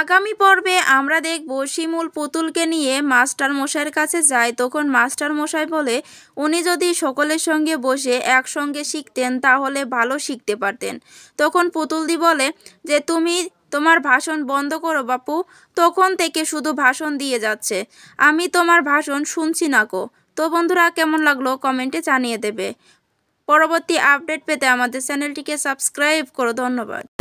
আগামী পর্বে আমরা দেখব শিমুল পুতুলকে নিয়ে মাস্টার মশাইয়ের কাছে যায় তখন মাস্টার মশাই বলে উনি যদি সকলের সঙ্গে বসে একসঙ্গে শিখতেন তাহলে ভালো শিখতে পারতেন তখন পুতুলদি বলে যে তুমি তোমার ভাষণ বন্ধ করো বাপু তখন থেকে শুধু ভাষণ দিয়ে যাচ্ছে আমি তোমার ভাষণ শুনছি না কো তো বন্ধুরা কেমন লাগলো কমেন্টে জানিয়ে দেবে পরবর্তী আপডেট পেতে আমাদের চ্যানেলটিকে সাবস্ক্রাইব করো ধন্যবাদ